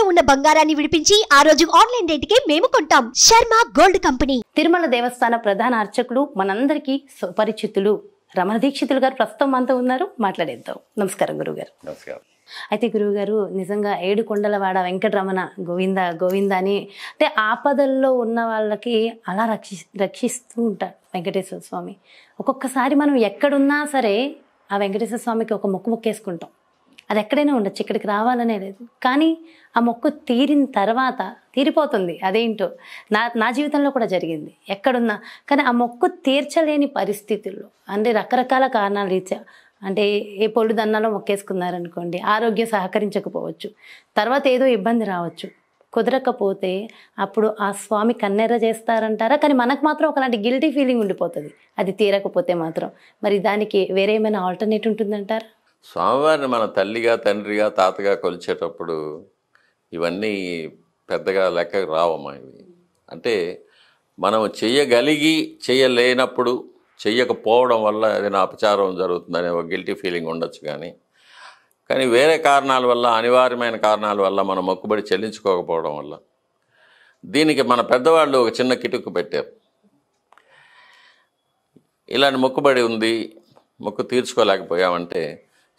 ఇంట్లో ఉన్న బంగారాన్ని విడిపించి ఆ రోజు ఆన్లైన్ కి మేము కొంటాం శర్మ గోల్డ్ కంపెనీ తిరుమల దేవస్థాన ప్రధాన అర్చకులు మనందరికీ సుపరిచితులు రమణ దీక్షితులు గారు ప్రస్తుతం మనతో ఉన్నారు మాట్లాడేద్దాం నమస్కారం గురుగారు గారు అయితే గారు నిజంగా ఏడుకొండలవాడ వెంకటరమణ గోవింద గోవింద అని అంటే ఆపదల్లో ఉన్న వాళ్ళకి అలా రక్షి రక్షిస్తూ ఉంటారు వెంకటేశ్వర స్వామి ఒక్కొక్కసారి మనం ఎక్కడున్నా సరే ఆ వెంకటేశ్వర స్వామికి ఒక మొక్కు మొక్కేసుకుంటాం అది ఎక్కడైనా ఉండొచ్చు ఇక్కడికి రావాలనే లేదు కానీ ఆ మొక్కు తీరిన తర్వాత తీరిపోతుంది అదేంటో నా నా జీవితంలో కూడా జరిగింది ఎక్కడున్నా కానీ ఆ మొక్కు తీర్చలేని పరిస్థితుల్లో అంటే రకరకాల కారణాలు ఇచ్చా అంటే ఏ పొళ్ళు దన్నాలో మొక్కేసుకున్నారనుకోండి ఆరోగ్యం సహకరించకపోవచ్చు తర్వాత ఏదో ఇబ్బంది రావచ్చు కుదరకపోతే అప్పుడు ఆ స్వామి కన్నెర్ర చేస్తారంటారా కానీ మనకు మాత్రం ఒకలాంటి గిల్టీ ఫీలింగ్ ఉండిపోతుంది అది తీరకపోతే మాత్రం మరి దానికి వేరే ఏమైనా ఆల్టర్నేట్ ఉంటుందంటారా స్వామివారిని మన తల్లిగా తండ్రిగా తాతగా కొలిచేటప్పుడు ఇవన్నీ పెద్దగా లెక్కకు రావమ్మా ఇవి అంటే మనం చేయగలిగి చేయలేనప్పుడు చెయ్యకపోవడం వల్ల ఏదైనా అపచారం జరుగుతుందనే ఒక గిల్టీ ఫీలింగ్ ఉండొచ్చు కానీ కానీ వేరే కారణాల వల్ల అనివార్యమైన కారణాల వల్ల మనం మొక్కుబడి చెల్లించుకోకపోవడం వల్ల దీనికి మన పెద్దవాళ్ళు ఒక చిన్న కిటుకు పెట్టారు ఇలాంటి మొక్కుబడి ఉంది మొక్కు తీర్చుకోలేకపోయామంటే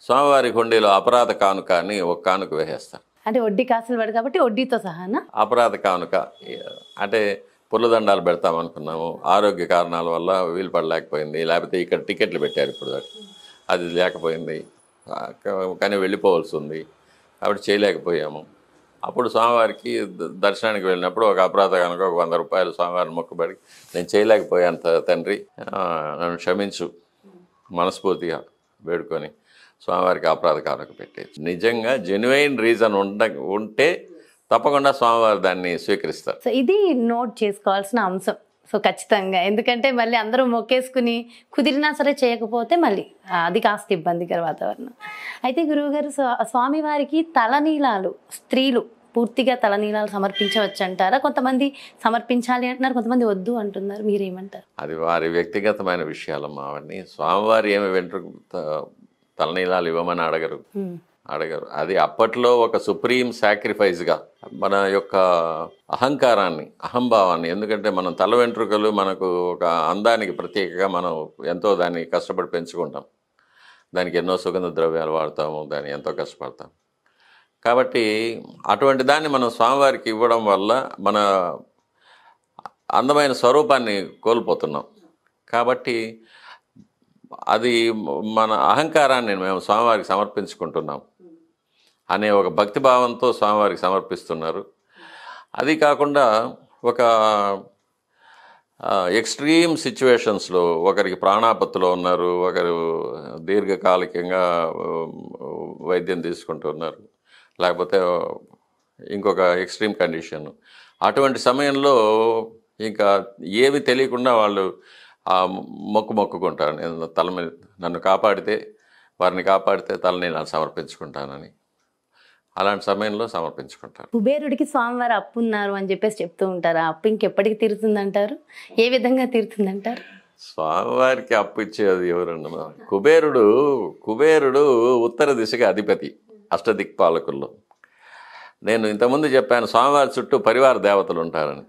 స్వామివారి హుండీలో అపరాధ కానుక అని ఒక కానుక వేసేస్తారు అంటే వడ్డీ కాసులు పడు కాబట్టి వడ్డీతో సహానా అపరాధ కానుక అంటే పుల్లదండాలు పెడతాం అనుకున్నాము ఆరోగ్య కారణాల వల్ల వీలు పడలేకపోయింది లేకపోతే ఇక్కడ టికెట్లు పెట్టారు ఇప్పుడు అది లేకపోయింది కానీ వెళ్ళిపోవాల్సి ఉంది కాబట్టి చేయలేకపోయాము అప్పుడు స్వామివారికి దర్శనానికి వెళ్ళినప్పుడు ఒక అపరాధ కనుక ఒక వంద రూపాయలు స్వామివారిని మొక్కబడి నేను చేయలేకపోయాను తండ్రి నన్ను క్షమించు మనస్ఫూర్తిగా వేడుకొని స్వామివారికి అపరాధ కారక పెట్టేది నిజంగా జెన్యున్ రీజన్ ఉండ ఉంటే తప్పకుండా స్వామివారు దాన్ని స్వీకరిస్తారు సో ఇది నోట్ చేసుకోవాల్సిన అంశం సో ఖచ్చితంగా ఎందుకంటే మళ్ళీ అందరూ మొక్కేసుకుని కుదిరినా సరే చేయకపోతే మళ్ళీ అది కాస్త ఇబ్బందికర వాతావరణం అయితే గురువుగారు స్వామివారికి తలనీలాలు స్త్రీలు పూర్తిగా తలనీలాలు సమర్పించవచ్చు అంటారా కొంతమంది సమర్పించాలి అంటున్నారు కొంతమంది వద్దు అంటున్నారు మీరేమంటారు అది వారి వ్యక్తిగతమైన విషయాలమ్మా అవన్నీ స్వామివారి ఏమి వెంట తలనీలాలు ఇవ్వమని అడగరు అడగరు అది అప్పట్లో ఒక సుప్రీం సాక్రిఫైస్గా మన యొక్క అహంకారాన్ని అహంభావాన్ని ఎందుకంటే మనం తల వెంట్రుకలు మనకు ఒక అందానికి ప్రత్యేకగా మనం ఎంతో దాన్ని కష్టపడి పెంచుకుంటాం దానికి ఎన్నో సుగంధ ద్రవ్యాలు వాడతాము దాన్ని ఎంతో కష్టపడతాం కాబట్టి అటువంటి దాన్ని మనం స్వామివారికి ఇవ్వడం వల్ల మన అందమైన స్వరూపాన్ని కోల్పోతున్నాం కాబట్టి అది మన అహంకారాన్ని మేము స్వామివారికి సమర్పించుకుంటున్నాం అనే ఒక భక్తి భావంతో స్వామివారికి సమర్పిస్తున్నారు అది కాకుండా ఒక ఎక్స్ట్రీమ్ సిచ్యువేషన్స్లో ఒకరికి ప్రాణాపత్తులో ఉన్నారు ఒకరు దీర్ఘకాలికంగా వైద్యం తీసుకుంటున్నారు లేకపోతే ఇంకొక ఎక్స్ట్రీమ్ కండిషన్ అటువంటి సమయంలో ఇంకా ఏమి తెలియకుండా వాళ్ళు ఆ మొక్కు మొక్కుకుంటాను నేను తల మీద నన్ను కాపాడితే వారిని కాపాడితే తలని నేను సమర్పించుకుంటానని అలాంటి సమయంలో సమర్పించుకుంటారు కుబేరుడికి స్వామివారు అప్పు ఉన్నారు అని చెప్పేసి చెప్తూ ఉంటారు ఆ అప్పు ఇంకెప్పటికి తీరుతుందంటారు ఏ విధంగా తీరుతుందంటారు స్వామివారికి అప్పు ఇచ్చేది ఎవరన్నా కుబేరుడు కుబేరుడు ఉత్తర దిశగా అధిపతి అష్టదిక్పాలకుల్లో నేను ఇంతకుముందు చెప్పాను స్వామివారి చుట్టూ పరివార దేవతలు ఉంటారని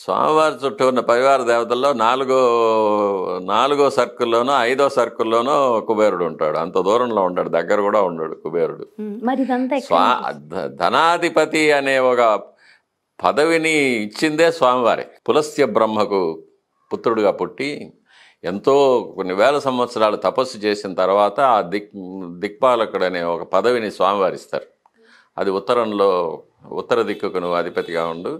స్వామివారి చుట్టూ ఉన్న పరివార దేవతల్లో నాలుగో నాలుగో సర్కుల్లోనో ఐదో సర్కుల్లోనో కుబేరుడు ఉంటాడు అంత దూరంలో ఉంటాడు దగ్గర కూడా ఉండడు కుబేరుడు స్వా ధనాధిపతి అనే ఒక పదవిని ఇచ్చిందే స్వామివారి పులస్త్య బ్రహ్మకు పుత్రుడుగా పుట్టి ఎంతో కొన్ని వేల సంవత్సరాలు తపస్సు చేసిన తర్వాత ఆ దిక్ దిక్పాలకుడు అనే ఒక పదవిని స్వామివారిస్తారు అది ఉత్తరంలో ఉత్తర దిక్కుకు నువ్వు అధిపతిగా ఉండు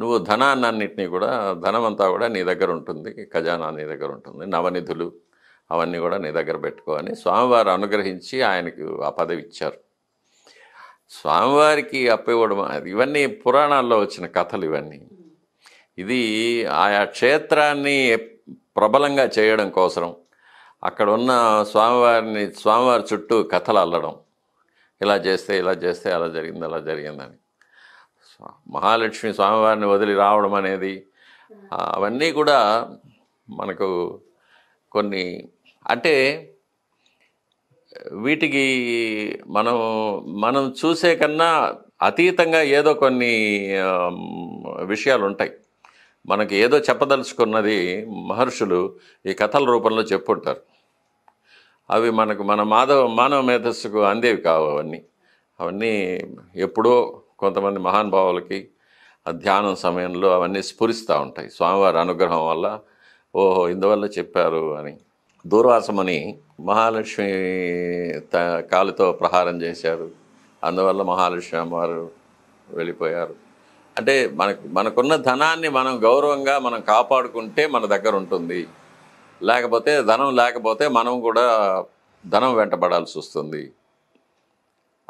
నువ్వు ధనాన్నింటినీ కూడా ధనమంతా కూడా నీ దగ్గర ఉంటుంది ఖజానా నీ దగ్గర ఉంటుంది నవనిధులు అవన్నీ కూడా నీ దగ్గర పెట్టుకో అని స్వామివారు అనుగ్రహించి ఆయనకు ఆ పదవి ఇచ్చారు స్వామివారికి అప్పివ్వడం ఇవన్నీ పురాణాల్లో వచ్చిన కథలు ఇవన్నీ ఇది ఆయా క్షేత్రాన్ని ప్రబలంగా చేయడం కోసం అక్కడ ఉన్న స్వామివారిని స్వామివారి చుట్టూ కథలు అల్లడం ఇలా చేస్తే ఇలా చేస్తే అలా జరిగింది అలా జరిగిందని మహాలక్ష్మి స్వామివారిని వదిలి రావడం అనేది అవన్నీ కూడా మనకు కొన్ని అంటే వీటికి మనం మనం చూసే కన్నా అతీతంగా ఏదో కొన్ని విషయాలు ఉంటాయి మనకి ఏదో చెప్పదలుచుకున్నది మహర్షులు ఈ కథల రూపంలో చెప్పుంటారు అవి మనకు మన మాధవ మానవ మేధస్సుకు అందేవి కావు అవన్నీ అవన్నీ ఎప్పుడో కొంతమంది మహానుభావులకి ధ్యానం సమయంలో అవన్నీ స్ఫురిస్తూ ఉంటాయి స్వామివారి అనుగ్రహం వల్ల ఓహో ఇందువల్ల చెప్పారు అని దూర్వాసమని మహాలక్ష్మి త కాలుతో ప్రహారం చేశారు అందువల్ల మహాలక్ష్మి అమ్మవారు వెళ్ళిపోయారు అంటే మనకు మనకున్న ధనాన్ని మనం గౌరవంగా మనం కాపాడుకుంటే మన దగ్గర ఉంటుంది లేకపోతే ధనం లేకపోతే మనం కూడా ధనం వెంటబడాల్సి వస్తుంది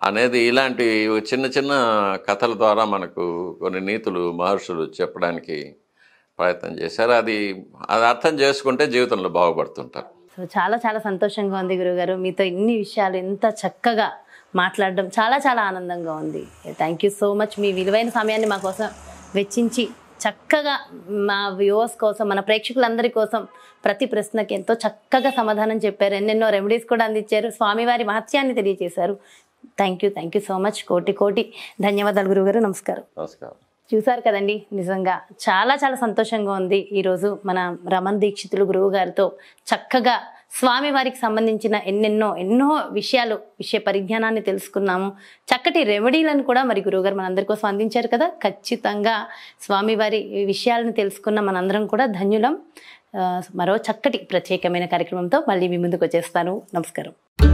అనేది ఇలాంటి చిన్న చిన్న కథల ద్వారా మనకు కొన్ని నీతులు మహర్షులు చెప్పడానికి ప్రయత్నం చేశారు అది అది అర్థం చేసుకుంటే జీవితంలో బాగుపడుతుంటారు సో చాలా చాలా సంతోషంగా ఉంది గురుగారు మీతో ఇన్ని విషయాలు ఎంత చక్కగా మాట్లాడడం చాలా చాలా ఆనందంగా ఉంది థ్యాంక్ యూ సో మచ్ మీ విలువైన సమయాన్ని మా కోసం వెచ్చించి చక్కగా మా వ్యూవర్స్ కోసం మన ప్రేక్షకులందరి కోసం ప్రతి ప్రశ్నకి ఎంతో చక్కగా సమాధానం చెప్పారు ఎన్నెన్నో రెమెడీస్ కూడా అందించారు స్వామివారి మహత్యాన్ని తెలియజేశారు thank you thank you so much కోటి కోటి ధన్యవాదాలు గురువుగారు నమస్కారం చూసారు కదండి నిజంగా చాలా చాలా సంతోషంగా ఉంది ఈరోజు మన రమణ దీక్షితులు గురువు గారితో చక్కగా స్వామివారికి సంబంధించిన ఎన్నెన్నో ఎన్నో విషయాలు విషయ పరిజ్ఞానాన్ని తెలుసుకున్నాము చక్కటి రెమెడీలను కూడా మరి గురువుగారు మనందరి కోసం అందించారు కదా ఖచ్చితంగా స్వామివారి విషయాలను తెలుసుకున్న మనందరం కూడా ధన్యులం మరో చక్కటి ప్రత్యేకమైన కార్యక్రమంతో మళ్ళీ మీ ముందుకు వచ్చేస్తాను నమస్కారం